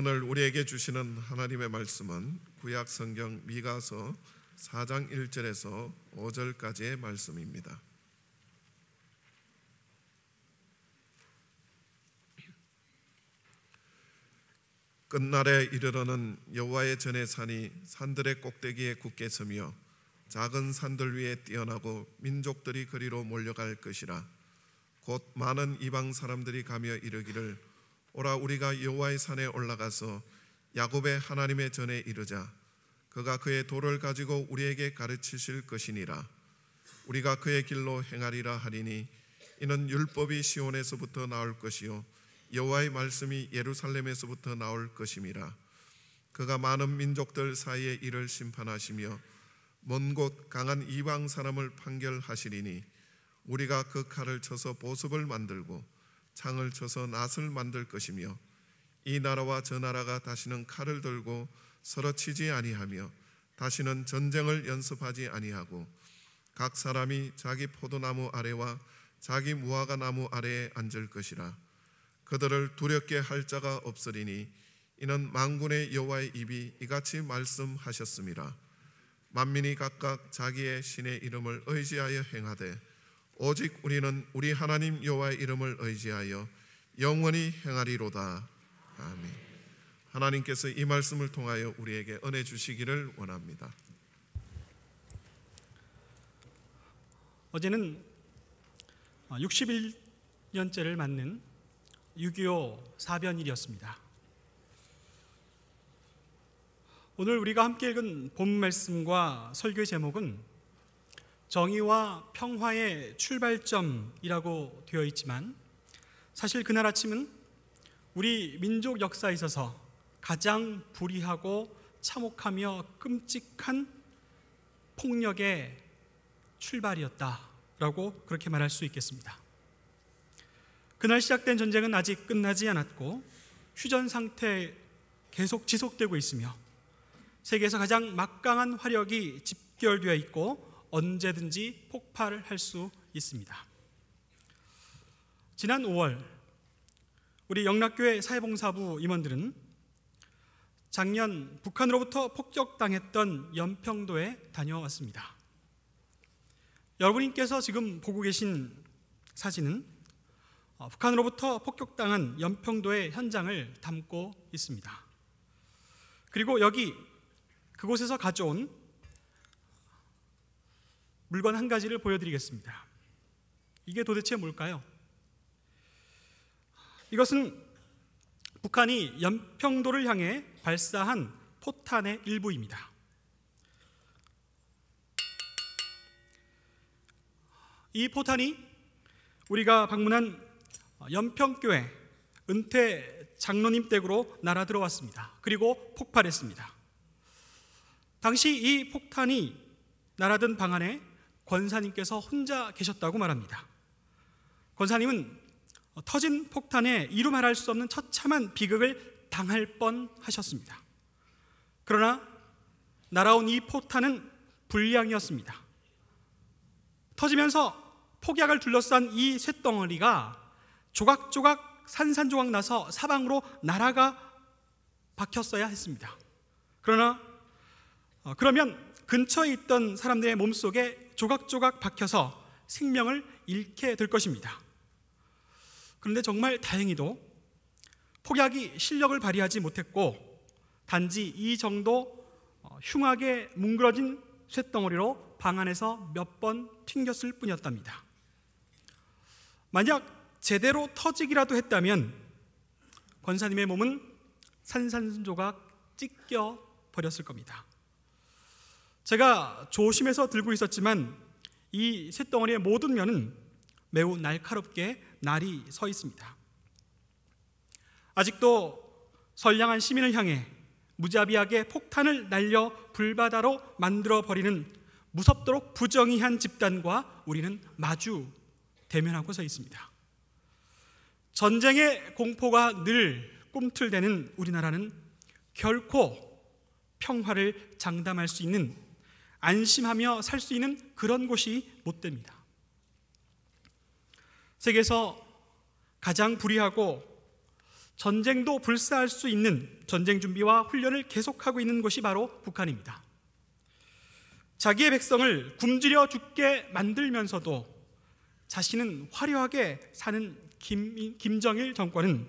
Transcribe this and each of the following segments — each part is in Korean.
오늘 우리에게 주시는 하나님의 말씀은 구약 성경 미가서 4장 1절에서 5절까지의 말씀입니다. 끝날에 이르러는 여호와의 전의 산이 산들의 꼭대기에 굳게 서며 작은 산들 위에 뛰어나고 민족들이 그리로 몰려갈 것이라 곧 많은 이방 사람들이 가며 이르기를 오라 우리가 여호와의 산에 올라가서 야곱의 하나님의 전에 이르자 그가 그의 도를 가지고 우리에게 가르치실 것이니라 우리가 그의 길로 행하리라 하리니 이는 율법이 시온에서부터 나올 것이요 여호와의 말씀이 예루살렘에서부터 나올 것임이라 그가 많은 민족들 사이에 이를 심판하시며 먼 곳 강한 이방 사람을 판결하시리니 우리가 그 칼을 쳐서 보습을 만들고 창을 쳐서 낫을 만들 것이며 이 나라와 저 나라가 다시는 칼을 들고 서로 치지 아니하며 다시는 전쟁을 연습하지 아니하고 각 사람이 자기 포도나무 아래와 자기 무화과 나무 아래에 앉을 것이라 그들을 두렵게 할 자가 없으리니 이는 망군의 여호와의 입이 이같이 말씀하셨습니다 만민이 각각 자기의 신의 이름을 의지하여 행하되 오직 우리는 우리 하나님 여호와의 이름을 의지하여 영원히 행하리로다. 아멘. 하나님께서 이 말씀을 통하여 우리에게 은혜 주시기를 원합니다. 어제는 61년째를 맞는 6.25 사변일이었습니다. 오늘 우리가 함께 읽은 본 말씀과 설교의 제목은 정의와 평화의 출발점이라고 되어 있지만 사실 그날 아침은 우리 민족 역사에 있어서 가장 불의하고 참혹하며 끔찍한 폭력의 출발이었다라고 그렇게 말할 수 있겠습니다. 그날 시작된 전쟁은 아직 끝나지 않았고 휴전 상태 계속 지속되고 있으며 세계에서 가장 막강한 화력이 집결되어 있고 언제든지 폭발을 할 수 있습니다. 지난 5월 우리 영락교회 사회봉사부 임원들은 작년 북한으로부터 폭격당했던 연평도에 다녀왔습니다. 여러분께서 지금 보고 계신 사진은 어, 북한으로부터 폭격당한 연평도의 현장을 담고 있습니다. 그리고 여기 그곳에서 가져온 물건 한 가지를 보여드리겠습니다. 이게 도대체 뭘까요? 이것은 북한이 연평도를 향해 발사한 포탄의 일부입니다. 이 포탄이 우리가 방문한 연평교회 은퇴 장로님 댁으로 날아 들어왔습니다. 그리고 폭발했습니다. 당시 이 폭탄이 날아든 방 안에 권사님께서 혼자 계셨다고 말합니다. 권사님은 터진 폭탄에 이루 말할 수 없는 처참한 비극을 당할 뻔 하셨습니다. 그러나 날아온 이 포탄은 불량이었습니다. 터지면서 폭약을 둘러싼 이 쇳덩어리가 조각조각 산산조각 나서 사방으로 날아가 박혔어야 했습니다. 그러나 어, 그러면 근처에 있던 사람들의 몸속에 조각조각 박혀서 생명을 잃게 될 것입니다. 그런데 정말 다행히도 폭약이 실력을 발휘하지 못했고 단지 이 정도 어, 흉하게 뭉그러진 쇳덩어리로 방 안에서 몇 번 튕겼을 뿐이었답니다. 만약 제대로 터지기라도 했다면 권사님의 몸은 산산조각 찢겨 버렸을 겁니다. 제가 조심해서 들고 있었지만 이 쇳덩어리의 모든 면은 매우 날카롭게 날이 서 있습니다. 아직도 선량한 시민을 향해 무자비하게 폭탄을 날려 불바다로 만들어 버리는 무섭도록 부정의한 집단과 우리는 마주 대면하고 서 있습니다. 전쟁의 공포가 늘 꿈틀대는 우리나라는 결코 평화를 장담할 수 있는 안심하며 살 수 있는 그런 곳이 못 됩니다. 세계에서 가장 불이하고 전쟁도 불사할 수 있는 전쟁 준비와 훈련을 계속하고 있는 곳이 바로 북한입니다. 자기의 백성을 굶주려 죽게 만들면서도 자신은 화려하게 사는 김, 김정일 정권은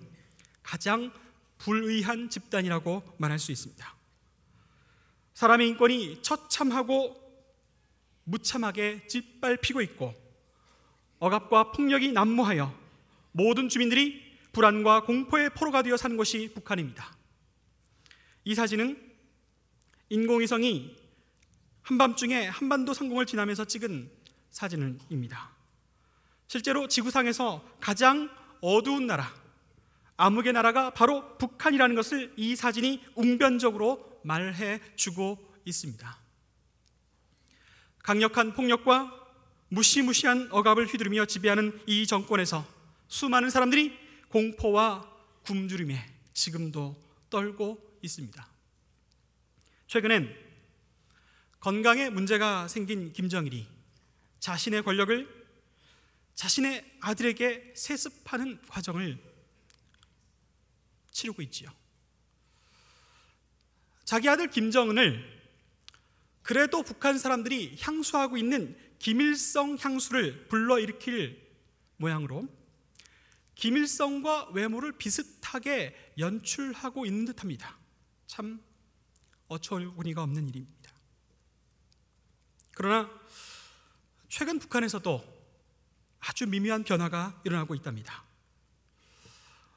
가장 불의한 집단이라고 말할 수 있습니다. 사람의 인권이 처참하고 무참하게 짓밟히고 있고 억압과 폭력이 난무하여 모든 주민들이 불안과 공포의 포로가 되어 사는 것이 북한입니다. 이 사진은 인공위성이 한밤중에 한반도 상공을 지나면서 찍은 사진입니다. 실제로 지구상에서 가장 어두운 나라, 암흑의 나라가 바로 북한이라는 것을 이 사진이 웅변적으로 말해 주고 있습니다. 강력한 폭력과 무시무시한 억압을 휘두르며 지배하는 이 정권에서 수많은 사람들이 공포와 굶주림에 지금도 떨고 있습니다. 최근엔 건강에 문제가 생긴 김정일이 자신의 권력을 자신의 아들에게 세습하는 과정을 치르고 있지요. 자기 아들 김정은을 그래도 북한 사람들이 향수하고 있는 김일성 향수를 불러일으킬 모양으로 김일성과 외모를 비슷하게 연출하고 있는 듯합니다. 참 어처구니가 없는 일입니다. 그러나 최근 북한에서도 아주 미묘한 변화가 일어나고 있답니다.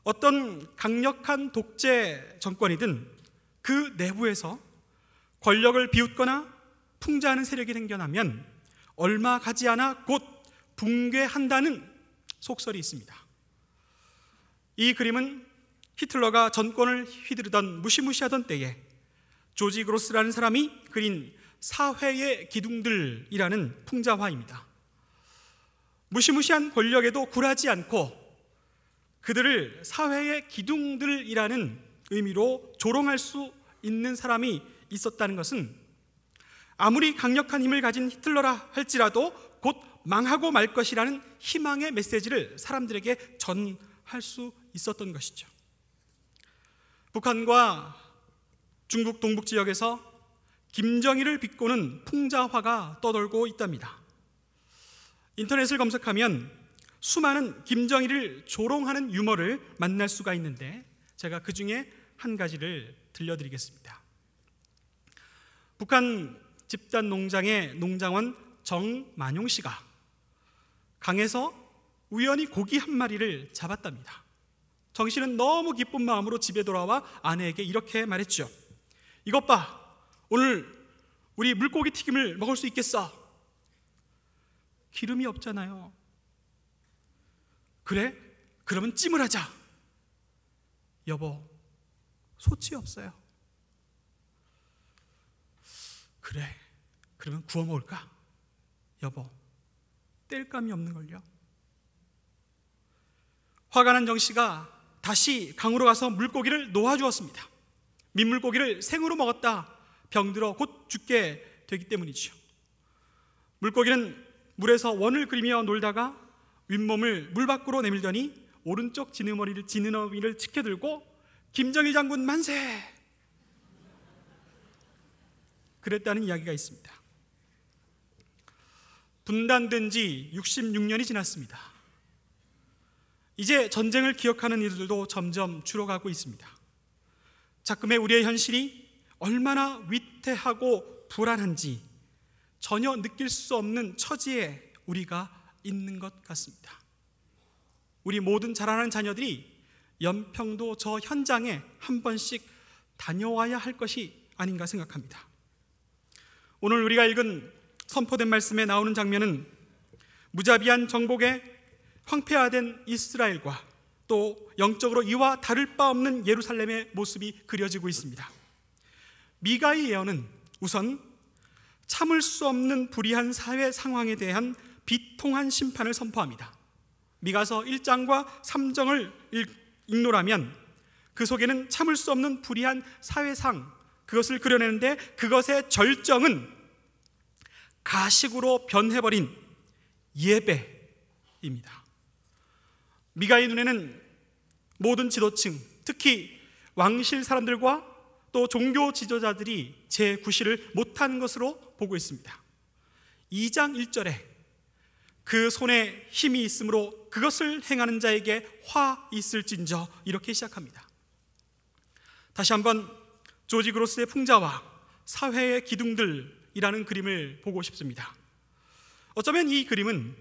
어떤 강력한 독재 정권이든 그 내부에서 권력을 비웃거나 풍자하는 세력이 생겨나면 얼마 가지 않아 곧 붕괴한다는 속설이 있습니다. 이 그림은 히틀러가 전권을 휘두르던 무시무시하던 때에 조지 그로스라는 사람이 그린 사회의 기둥들이라는 풍자화입니다. 무시무시한 권력에도 굴하지 않고 그들을 사회의 기둥들이라는 의미로 조롱할 수 있는 사람이 있었다는 것은 아무리 강력한 힘을 가진 히틀러라 할지라도 곧 망하고 말 것이라는 희망의 메시지를 사람들에게 전할 수 있었던 것이죠. 북한과 중국 동북 지역에서 김정일을 비꼬는 풍자화가 떠돌고 있답니다. 인터넷을 검색하면 수많은 김정일을 조롱하는 유머를 만날 수가 있는데 제가 그 중에 한 가지를 들려드리겠습니다. 북한 집단 농장의 농장원 정만용 씨가 강에서 우연히 고기 한 마리를 잡았답니다. 정 씨는 너무 기쁜 마음으로 집에 돌아와 아내에게 이렇게 말했죠. 이것 봐, 오늘 우리 물고기 튀김을 먹을 수 있겠어. 기름이 없잖아요. 그래? 그러면 찜을 하자. 여보, 소치 없어요. 그래. 그러면 구워 먹을까? 여보, 뗄 감이 없는걸요. 화가 난 정씨가 다시 강으로 가서 물고기를 놓아주었습니다. 민물고기를 생으로 먹었다 병들어 곧 죽게 되기 때문이죠. 물고기는 물에서 원을 그리며 놀다가 윗몸을 물 밖으로 내밀더니 오른쪽 지느머리를 지느러미를 치켜들고 김정일 장군 만세! 그랬다는 이야기가 있습니다. 분단된 지 66년이 지났습니다. 이제 전쟁을 기억하는 이들도 점점 줄어가고 있습니다. 자금의 우리의 현실이 얼마나 위태하고 불안한지 전혀 느낄 수 없는 처지에 우리가 있는 것 같습니다. 우리 모든 자라는 자녀들이 연평도 저 현장에 한 번씩 다녀와야 할 것이 아닌가 생각합니다. 오늘 우리가 읽은 선포된 말씀에 나오는 장면은 무자비한 정복에 황폐화된 이스라엘과 또 영적으로 이와 다를 바 없는 예루살렘의 모습이 그려지고 있습니다. 미가의 예언은 우선 참을 수 없는 불의한 사회 상황에 대한 비통한 심판을 선포합니다. 미가서 1장과 3장을 i 노라면그 속에는 참을 수 없는 불의한 사회상 그것을 그려내는데 그것의 절정은 가식으로 변해버린 예배입니다. 미가의 눈에는 모든 지도층, 특히 왕실 사람들과 또 종교 지도자들이 제 구실을 못한 것으로 보고 있습니다. 2장 1절에 그 손에 힘이 있으므로 그것을 행하는 자에게 화 있을진저 이렇게 시작합니다. 다시 한번 조지 그로스의 풍자와 사회의 기둥들이라는 그림을 보고 싶습니다. 어쩌면 이 그림은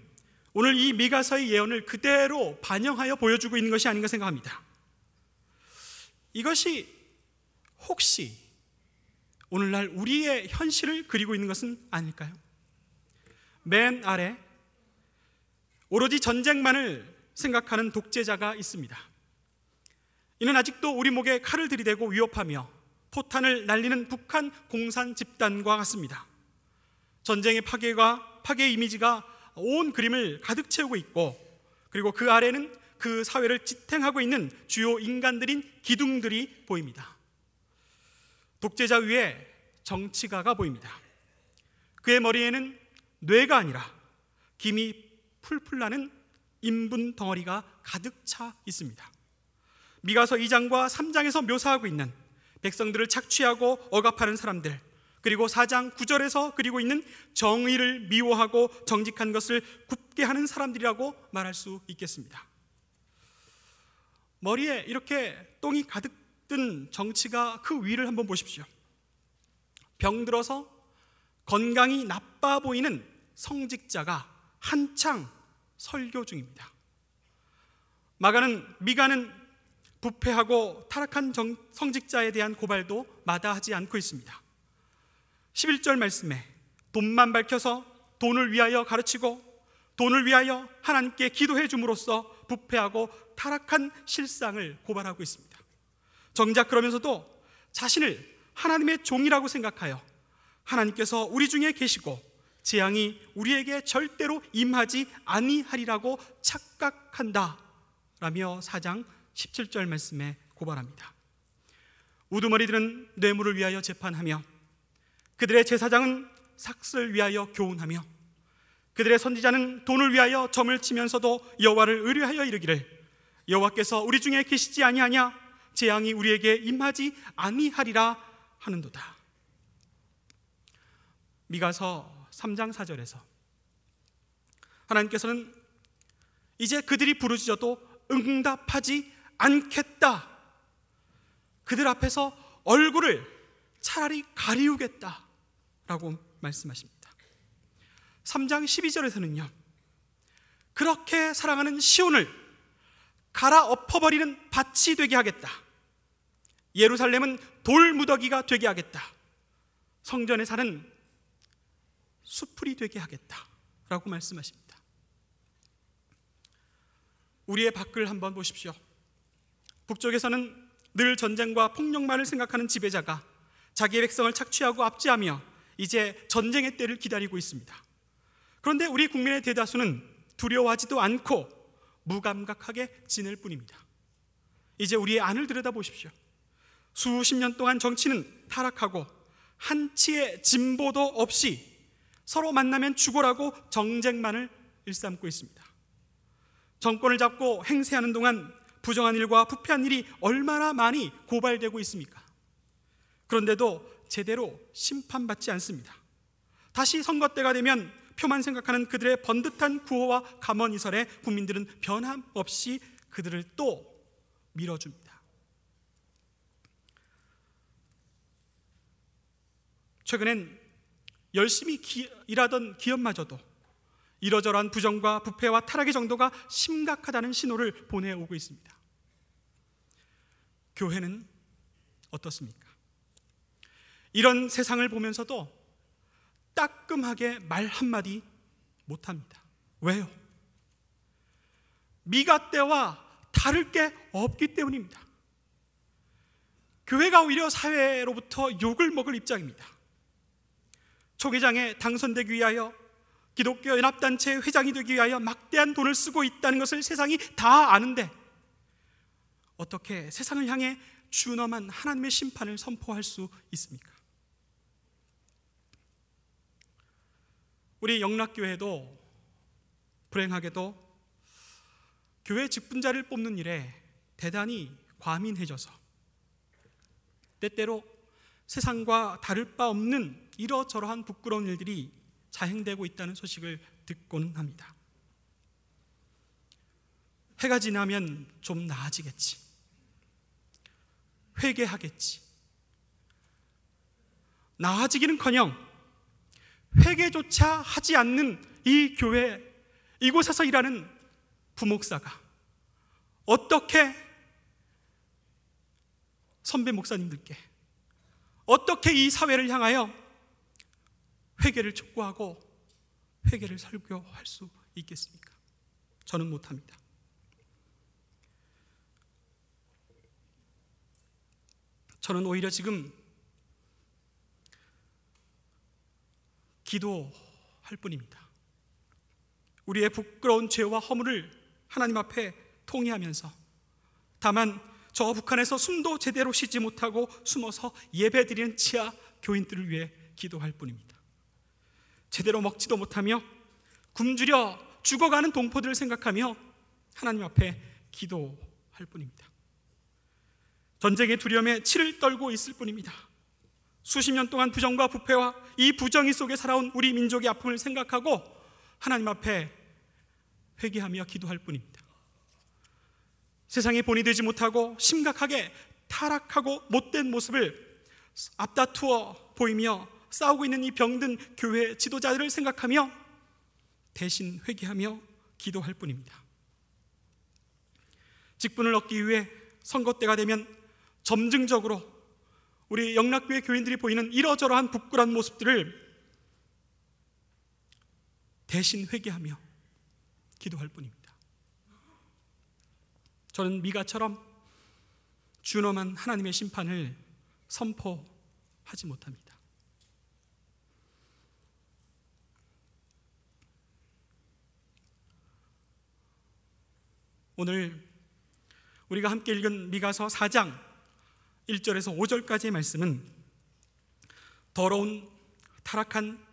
오늘 이 미가서의 예언을 그대로 반영하여 보여주고 있는 것이 아닌가 생각합니다. 이것이 혹시 오늘날 우리의 현실을 그리고 있는 것은 아닐까요? 맨 아래 오로지 전쟁만을 생각하는 독재자가 있습니다. 이는 아직도 우리 목에 칼을 들이대고 위협하며 포탄을 날리는 북한 공산 집단과 같습니다. 전쟁의 파괴가 파괴 이미지가 온 그림을 가득 채우고 있고 그리고 그 아래는 그 사회를 지탱하고 있는 주요 인간들인 기둥들이 보입니다. 독재자 위에 정치가가 보입니다. 그의 머리에는 뇌가 아니라 김이 풀풀 나는 인분 덩어리가 가득 차 있습니다. 미가서 2장과 3장에서 묘사하고 있는 백성들을 착취하고 억압하는 사람들, 그리고 4장 9절에서 그리고 있는 정의를 미워하고 정직한 것을 굽게 하는 사람들이라고 말할 수 있겠습니다. 머리에 이렇게 똥이 가득 뜬 정치가 그 위를 한번 보십시오. 병들어서 건강이 나빠 보이는 성직자가 한창 설교 중입니다. 마가는 미가는 부패하고 타락한 성직자에 대한 고발도 마다하지 않고 있습니다. 11절 말씀에 돈만 밝혀서 돈을 위하여 가르치고 돈을 위하여 하나님께 기도해 줌으로써 부패하고 타락한 실상을 고발하고 있습니다. 정작 그러면서도 자신을 하나님의 종이라고 생각하여 하나님께서 우리 중에 계시고 재앙이 우리에게 절대로 임하지 아니하리라고 착각한다. 라며 4장 17절 말씀에 고발합니다. 우두머리들은 뇌물을 위하여 재판하며 그들의 제사장은 삭슬 위하여 교훈하며 그들의 선지자는 돈을 위하여 점을 치면서도 여호와를 의뢰하여 이르기를 여호와께서 우리 중에 계시지 아니하냐 재앙이 우리에게 임하지 아니하리라 하는도다. 미가서 3장 4절에서 하나님께서는 이제 그들이 부르짖어도 응답하지 않겠다. 그들 앞에서 얼굴을 차라리 가리우겠다. 라고 말씀하십니다. 3장 12절에서는요. 그렇게 사랑하는 시온을 갈아 엎어버리는 밭이 되게 하겠다. 예루살렘은 돌무더기가 되게 하겠다. 성전에 사는 수풀이 되게 하겠다라고 말씀하십니다. 우리의 밖을 한번 보십시오. 북쪽에서는 늘 전쟁과 폭력만을 생각하는 지배자가 자기의 백성을 착취하고 압제하며 이제 전쟁의 때를 기다리고 있습니다. 그런데 우리 국민의 대다수는 두려워하지도 않고 무감각하게 지낼 뿐입니다. 이제 우리의 안을 들여다보십시오. 수십 년 동안 정치는 타락하고 한치의 진보도 없이 서로 만나면 죽어라고 정쟁만을 일삼고 있습니다. 정권을 잡고 행세하는 동안 부정한 일과 부패한 일이 얼마나 많이 고발되고 있습니까? 그런데도 제대로 심판받지 않습니다. 다시 선거 때가 되면 표만 생각하는 그들의 번듯한 구호와 감언이설에 국민들은 변함없이 그들을 또 밀어줍니다. 최근엔 열심히 기, 일하던 기업마저도 이러저러한 부정과 부패와 타락의 정도가 심각하다는 신호를 보내오고 있습니다. 교회는 어떻습니까? 이런 세상을 보면서도 따끔하게 말 한마디 못합니다. 왜요? 미가 때와 다를 게 없기 때문입니다. 교회가 오히려 사회로부터 욕을 먹을 입장입니다. 총회장에 당선되기 위하여 기독교 연합단체 회장이 되기 위하여 막대한 돈을 쓰고 있다는 것을 세상이 다 아는데 어떻게 세상을 향해 준엄한 하나님의 심판을 선포할 수 있습니까? 우리 영락교회도 불행하게도 교회 직분자를 뽑는 일에 대단히 과민해져서 때때로 세상과 다를 바 없는 이러저러한 부끄러운 일들이 자행되고 있다는 소식을 듣고는 합니다. 해가 지나면 좀 나아지겠지. 회개하겠지. 나아지기는커녕 회개조차 하지 않는 이 교회 이곳에서 일하는 부목사가 어떻게 선배 목사님들께 어떻게 이 사회를 향하여 회개를 촉구하고 회개를 설교할 수 있겠습니까? 저는 못합니다. 저는 오히려 지금 기도할 뿐입니다. 우리의 부끄러운 죄와 허물을 하나님 앞에 통의하면서 다만 저 북한에서 숨도 제대로 쉬지 못하고 숨어서 예배드리는 치아 교인들을 위해 기도할 뿐입니다. 제대로 먹지도 못하며 굶주려 죽어가는 동포들을 생각하며 하나님 앞에 기도할 뿐입니다. 전쟁의 두려움에 치를 떨고 있을 뿐입니다. 수십 년 동안 부정과 부패와 이 부정의 속에 살아온 우리 민족의 아픔을 생각하고 하나님 앞에 회개하며 기도할 뿐입니다. 세상에 본이 되지 못하고 심각하게 타락하고 못된 모습을 앞다투어 보이며 싸우고 있는 이 병든 교회 지도자들을 생각하며 대신 회개하며 기도할 뿐입니다. 직분을 얻기 위해 선거 때가 되면 점증적으로 우리 영락교회 교인들이 보이는 이러저러한 부끄러운 모습들을 대신 회개하며 기도할 뿐입니다. 저는 미가처럼 준엄한 하나님의 심판을 선포하지 못합니다. 오늘 우리가 함께 읽은 미가서 4장 1절에서 5절까지의 말씀은 더러운 타락한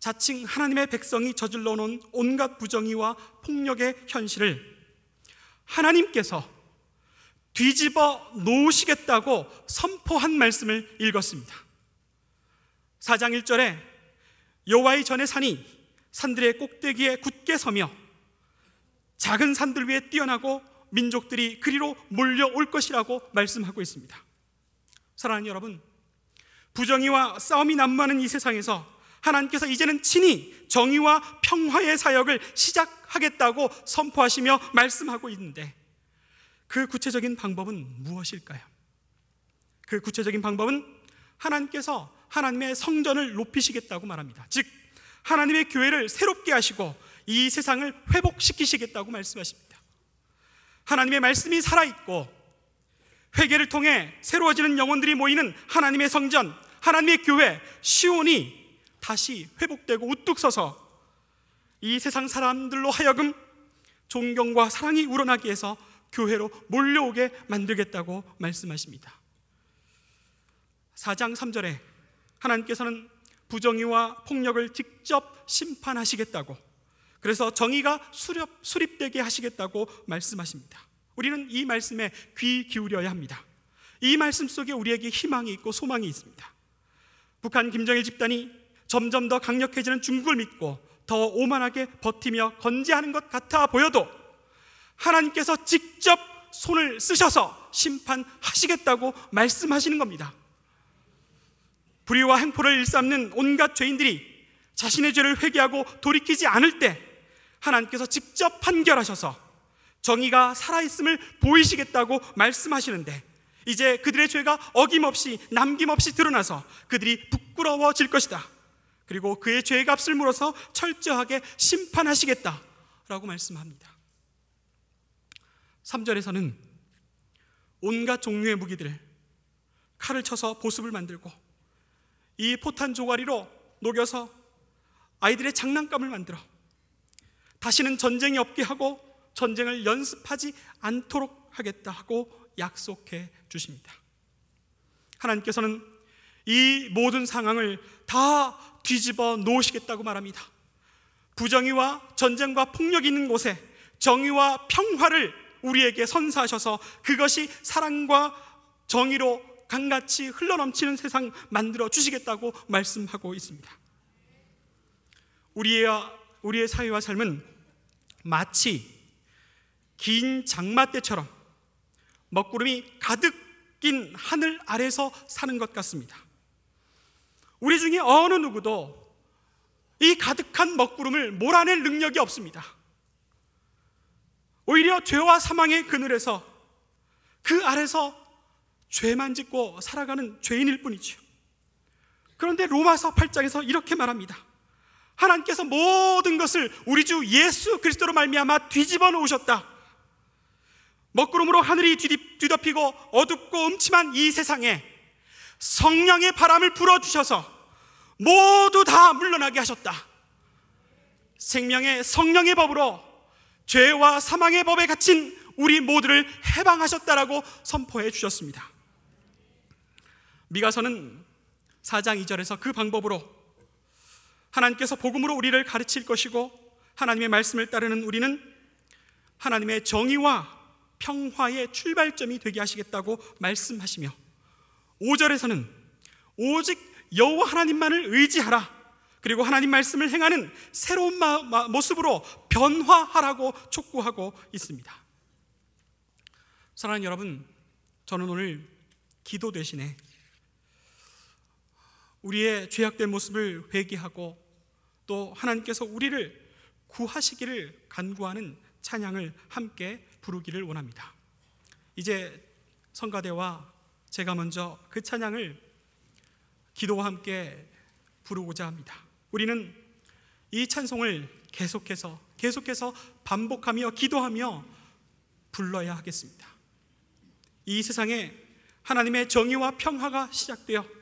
자칭 하나님의 백성이 저질러 놓은 온갖 부정의와 폭력의 현실을 하나님께서 뒤집어 놓으시겠다고 선포한 말씀을 읽었습니다. 4장 1절에 여호와의 전에 산이 산들의 꼭대기에 굳게 서며 작은 산들 위에 뛰어나고 민족들이 그리로 몰려올 것이라고 말씀하고 있습니다. 사랑하는 여러분, 부정의와 싸움이 난무하는 이 세상에서 하나님께서 이제는 친히 정의와 평화의 사역을 시작하겠다고 선포하시며 말씀하고 있는데 그 구체적인 방법은 무엇일까요? 그 구체적인 방법은 하나님께서 하나님의 성전을 높이시겠다고 말합니다. 즉, 하나님의 교회를 새롭게 하시고 이 세상을 회복시키시겠다고 말씀하십니다. 하나님의 말씀이 살아있고 회개를 통해 새로워지는 영혼들이 모이는 하나님의 성전, 하나님의 교회, 시온이 다시 회복되고 우뚝 서서 이 세상 사람들로 하여금 존경과 사랑이 우러나기 위해서 교회로 몰려오게 만들겠다고 말씀하십니다. 4장 3절에 하나님께서는 부정의와 폭력을 직접 심판하시겠다고 그래서 정의가 수렵, 수립되게 하시겠다고 말씀하십니다. 우리는 이 말씀에 귀 기울여야 합니다. 이 말씀 속에 우리에게 희망이 있고 소망이 있습니다. 북한 김정일 집단이 점점 더 강력해지는 중국을 믿고 더 오만하게 버티며 건재하는 것 같아 보여도 하나님께서 직접 손을 쓰셔서 심판하시겠다고 말씀하시는 겁니다. 불의와 행포를 일삼는 온갖 죄인들이 자신의 죄를 회개하고 돌이키지 않을 때 하나님께서 직접 판결하셔서 정의가 살아있음을 보이시겠다고 말씀하시는데 이제 그들의 죄가 어김없이 남김없이 드러나서 그들이 부끄러워질 것이다. 그리고 그의 죄의 값을 물어서 철저하게 심판하시겠다. 라고 말씀합니다. 3절에서는 온갖 종류의 무기들, 칼을 쳐서 보습을 만들고 이 포탄 조가리로 녹여서 아이들의 장난감을 만들어 다시는 전쟁이 없게 하고 전쟁을 연습하지 않도록 하겠다 하고 약속해 주십니다. 하나님께서는 이 모든 상황을 다 뒤집어 놓으시겠다고 말합니다. 부정의와 전쟁과 폭력이 있는 곳에 정의와 평화를 우리에게 선사하셔서 그것이 사랑과 정의로 강같이 흘러넘치는 세상 만들어 주시겠다고 말씀하고 있습니다. 우리의 우리의 사회와 삶은 마치 긴 장마대처럼 먹구름이 가득 낀 하늘 아래서 사는 것 같습니다. 우리 중에 어느 누구도 이 가득한 먹구름을 몰아낼 능력이 없습니다. 오히려 죄와 사망의 그늘에서 그 아래서 죄만 짓고 살아가는 죄인일 뿐이죠. 그런데 로마서 8장에서 이렇게 말합니다. 하나님께서 모든 것을 우리 주 예수 그리스도로 말미암아 뒤집어 놓으셨다. 먹구름으로 하늘이 뒤덮이고 어둡고 음침한 이 세상에 성령의 바람을 불어 주셔서 모두 다 물러나게 하셨다. 생명의 성령의 법으로 죄와 사망의 법에 갇힌 우리 모두를 해방하셨다라고 선포해 주셨습니다. 미가서는 4장 2절에서 그 방법으로 하나님께서 복음으로 우리를 가르칠 것이고 하나님의 말씀을 따르는 우리는 하나님의 정의와 평화의 출발점이 되게 하시겠다고 말씀하시며 5절에서는 오직 여호와 하나님만을 의지하라 그리고 하나님 말씀을 행하는 새로운 모습으로 변화하라고 촉구하고 있습니다. 사랑하는 여러분, 저는 오늘 기도 대신에 우리의 죄악된 모습을 회개하고 또 하나님께서 우리를 구하시기를 간구하는 찬양을 함께 부르기를 원합니다. 이제 성가대와 제가 먼저 그 찬양을 기도와 함께 부르고자 합니다. 우리는 이 찬송을 계속해서 계속해서 반복하며 기도하며 불러야 하겠습니다. 이 세상에 하나님의 정의와 평화가 시작되어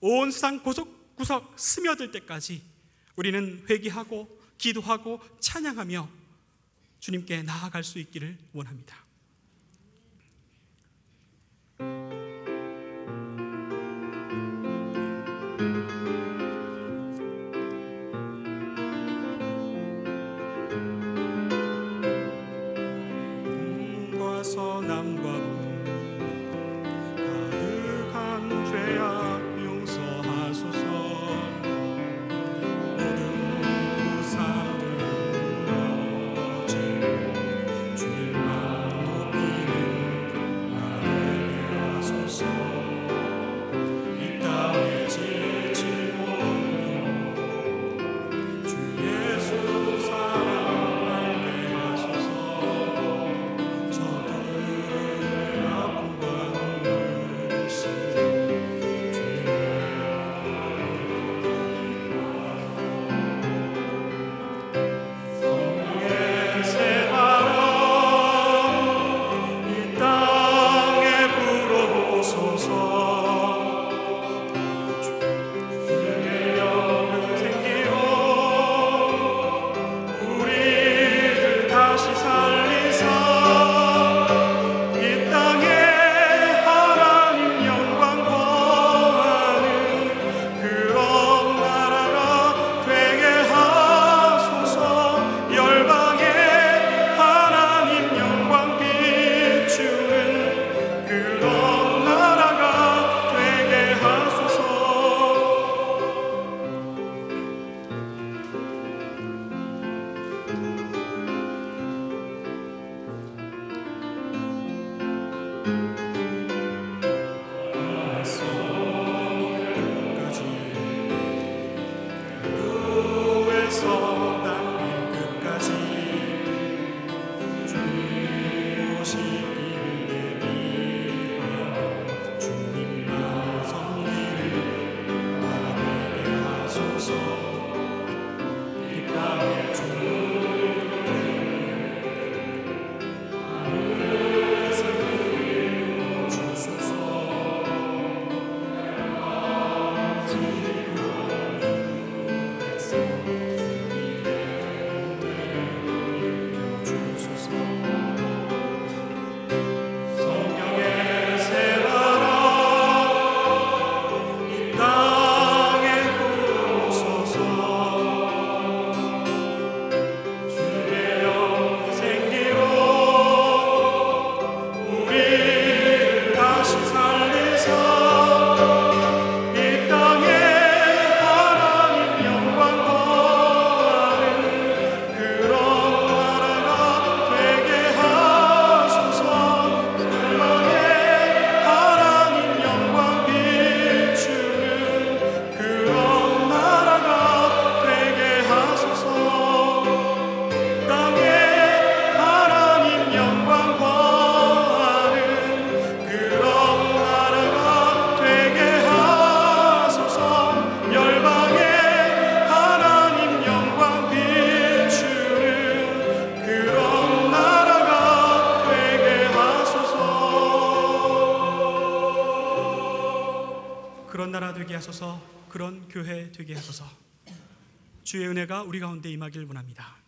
온 세상 구석구석 스며들 때까지 우리는 회개하고 기도하고 찬양하며 주님께 나아갈 수 있기를 원합니다. 주옵소서. 주의 은혜가 우리 가운데 임하길 원합니다.